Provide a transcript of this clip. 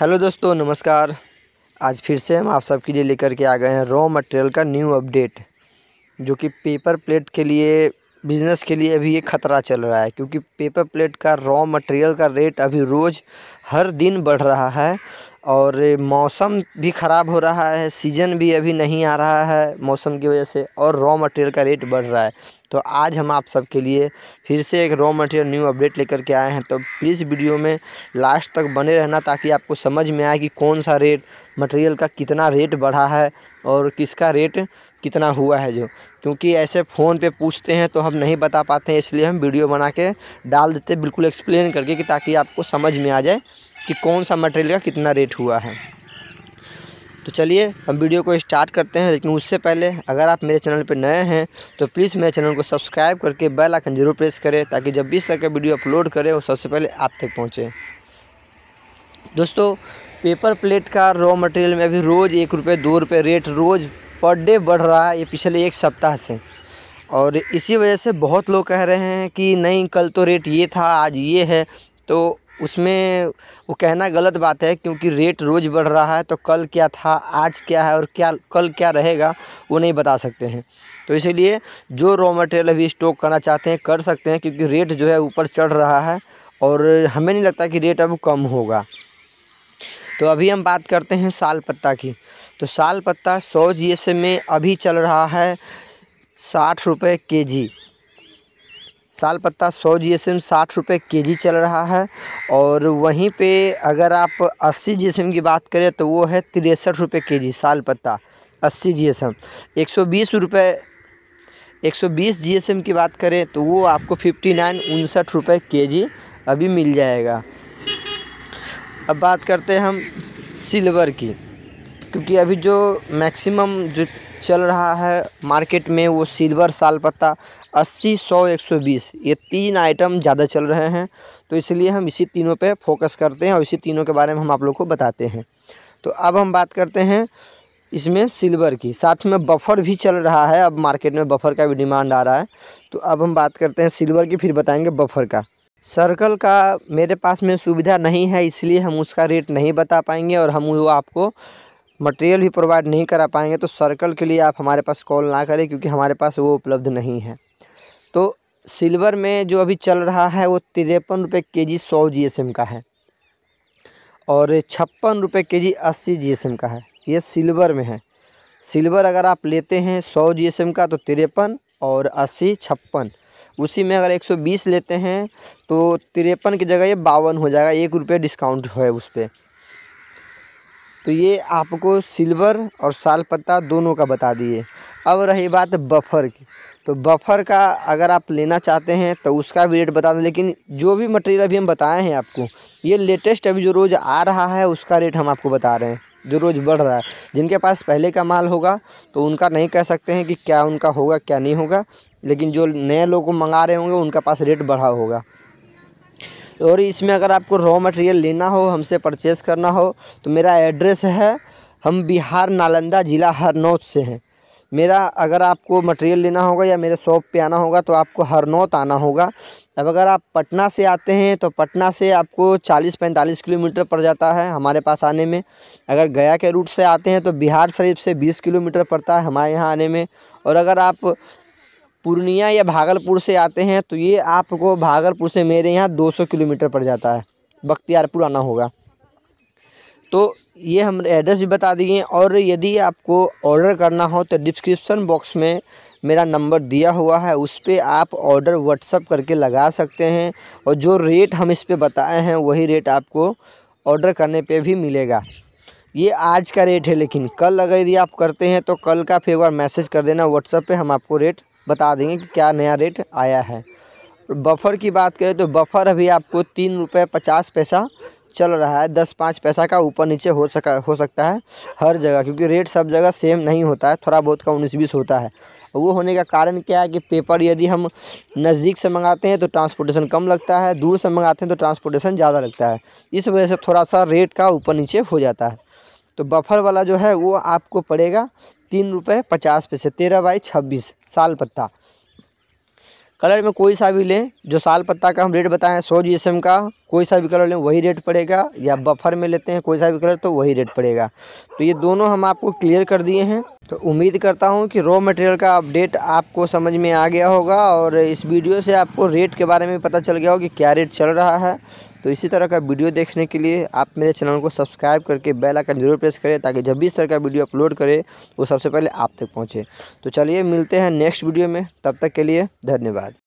hello दोस्तों नमस्कार आज फिर से हम आप सबके लिए लेकर के आ गए हैं रॉ मटेरियल का न्यू अपडेट जो कि पेपर प्लेट के लिए बिज़नेस के लिए अभी ये ख़तरा चल रहा है क्योंकि पेपर प्लेट का रॉ मटेरियल का रेट अभी रोज़ हर दिन बढ़ रहा है और मौसम भी ख़राब हो रहा है सीजन भी अभी नहीं आ रहा है मौसम की वजह से और रॉ मटेरियल का रेट बढ़ रहा है तो आज हम आप सबके लिए फिर से एक रॉ मटेरियल न्यू अपडेट लेकर के आए हैं तो प्लीज़ वीडियो में लास्ट तक बने रहना ताकि आपको समझ में आए कि कौन सा रेट मटेरियल का कितना रेट बढ़ा है और किसका रेट कितना हुआ है जो क्योंकि ऐसे फ़ोन पे पूछते हैं तो हम नहीं बता पाते हैं इसलिए हम वीडियो बना के डाल देते बिल्कुल एक्सप्लेन करके कि ताकि आपको समझ में आ जाए कि कौन सा मटेरियल का कितना रेट हुआ है तो चलिए हम वीडियो को स्टार्ट करते हैं लेकिन उससे पहले अगर आप मेरे चैनल पर नए हैं तो प्लीज़ मेरे चैनल को सब्सक्राइब करके बेल आइकन जरूर प्रेस करें ताकि जब भी इस तरह का वीडियो अपलोड करें वो सबसे पहले आप तक पहुंचे दोस्तों पेपर प्लेट का रॉ मटेरियल में अभी रोज़ एक रुपये दो रुपये रेट रोज़ पर डे बढ़ रहा है ये पिछले एक सप्ताह से और इसी वजह से बहुत लोग कह रहे हैं कि नहीं कल तो रेट ये था आज ये है तो उसमें वो कहना गलत बात है क्योंकि रेट रोज़ बढ़ रहा है तो कल क्या था आज क्या है और क्या कल क्या रहेगा वो नहीं बता सकते हैं तो इसीलिए जो रॉ मटेरियल अभी स्टॉक करना चाहते हैं कर सकते हैं क्योंकि रेट जो है ऊपर चढ़ रहा है और हमें नहीं लगता कि रेट अब कम होगा तो अभी हम बात करते हैं साल पत्ता की तो साल पत्ता सौ जी में अभी चल रहा है साठ रुपये के जी साल पत्ता सौ जी एस एम साठ रुपये के जी चल रहा है और वहीं पे अगर आप अस्सी जी एस एम की बात करें तो वो है तिरसठ रुपये के जी साल पत्ता अस्सी जी एस एम एक सौ बीस रुपये एक सौ बीस जी एस एम की बात करें तो वो आपको फिफ्टी नाइन उनसठ रुपये के जी अभी मिल जाएगा अब बात करते हैं हम सिल्वर की क्योंकि अभी जो मैक्सिमम जो चल रहा है मार्केट में वो सिल्वर साल पत्ता अस्सी सौ एक सौ बीस ये तीन आइटम ज़्यादा चल रहे हैं तो इसलिए हम इसी तीनों पे फोकस करते हैं और इसी तीनों के बारे में हम आप लोग को बताते हैं तो अब हम बात करते हैं इसमें सिल्वर की साथ में बफर भी चल रहा है अब मार्केट में बफर का भी डिमांड आ रहा है तो अब हम बात करते हैं सिल्वर की फिर बताएंगे बफर का सर्कल का मेरे पास में सुविधा नहीं है इसलिए हम उसका रेट नहीं बता पाएंगे और हम वो आपको मटेरियल भी प्रोवाइड नहीं करा पाएंगे तो सर्कल के लिए आप हमारे पास कॉल ना करें क्योंकि हमारे पास वो उपलब्ध नहीं है तो सिल्वर में जो अभी चल रहा है वो तिरपन रुपये के जी सौ जी एस एम का है और छप्पन रुपये के जी अस्सी जी एस एम का है ये सिल्वर में है सिल्वर अगर आप लेते हैं सौ जी एस एम का तो तिरपन और अस्सी छप्पन उसी में अगर 120 लेते हैं तो तिरपन की जगह ये बावन हो जाएगा एक रुपये डिस्काउंट है उस पर तो ये आपको सिल्वर और साल पत्ता दोनों का बता दिए अब रही बात बफर की तो बफर का अगर आप लेना चाहते हैं तो उसका भी रेट बता दें लेकिन जो भी मटेरियल अभी हम बताए हैं आपको ये लेटेस्ट अभी जो रोज़ आ रहा है उसका रेट हम आपको बता रहे हैं जो रोज़ बढ़ रहा है जिनके पास पहले का माल होगा तो उनका नहीं कह सकते हैं कि क्या उनका होगा क्या नहीं होगा लेकिन जो नए लोग मंगा रहे होंगे उनका पास रेट बढ़ा होगा और इसमें अगर आपको रॉ मटेरियल लेना हो हमसे परचेज़ करना हो तो मेरा एड्रेस है हम बिहार नालंदा ज़िला हरनौत से हैं मेरा अगर आपको मटेरियल लेना होगा या मेरे शॉप पे आना होगा तो आपको हरनौत आना होगा अब अगर आप पटना से आते हैं तो पटना से आपको 40-45 किलोमीटर पड़ जाता है हमारे पास आने में अगर गया के रूट से आते हैं तो बिहार शरीफ से 20 किलोमीटर पड़ता है हमारे यहाँ आने में और अगर आप पूर्णिया या भागलपुर से आते हैं तो ये आपको भागलपुर से मेरे यहाँ 200 किलोमीटर पड़ जाता है बख्तियारपुर आना होगा तो ये हम एड्रेस भी बता दिए और यदि आपको ऑर्डर करना हो तो डिस्क्रिप्सन बॉक्स में मेरा नंबर दिया हुआ है उस पर आप ऑर्डर व्हाट्सअप करके लगा सकते हैं और जो रेट हम इस पर बताए हैं वही रेट आपको ऑर्डर करने पर भी मिलेगा ये आज का रेट है लेकिन कल अगर यदि आप करते हैं तो कल का फिर एक बार मैसेज कर देना व्हाट्सअप पे हम आपको रेट बता देंगे कि क्या नया रेट आया है बफर की बात करें तो बफर अभी आपको तीन रुपये पचास पैसा चल रहा है दस पाँच पैसा का ऊपर नीचे हो सका हो सकता है हर जगह क्योंकि रेट सब जगह सेम नहीं होता है थोड़ा बहुत का उन्नीस बीस होता है वो होने का कारण क्या है कि पेपर यदि हम नज़दीक से मंगाते हैं तो ट्रांसपोर्टेशन कम लगता है दूर से मंगाते हैं तो ट्रांसपोर्टेशन ज़्यादा लगता है इस वजह से थोड़ा सा रेट का ऊपर नीचे हो जाता है तो बफर वाला जो है वो आपको पड़ेगा तीन रुपये पचास पैसे तेरह बाई छब्बीस साल पत्ता कलर में कोई सा भी लें जो साल पत्ता का हम रेट बताएं सौ जी का कोई सा भी कलर लें वही रेट पड़ेगा या बफर में लेते हैं कोई सा भी कलर तो वही रेट पड़ेगा तो ये दोनों हम आपको क्लियर कर दिए हैं तो उम्मीद करता हूँ कि रॉ मटेरियल का अपडेट आपको समझ में आ गया होगा और इस वीडियो से आपको रेट के बारे में पता चल गया होगा कि क्या रेट चल रहा है तो इसी तरह का वीडियो देखने के लिए आप मेरे चैनल को सब्सक्राइब करके बेल आइकन जरूर प्रेस करें ताकि जब भी इस तरह का वीडियो अपलोड करें वो सबसे पहले आप तक पहुँचे तो चलिए मिलते हैं नेक्स्ट वीडियो में तब तक के लिए धन्यवाद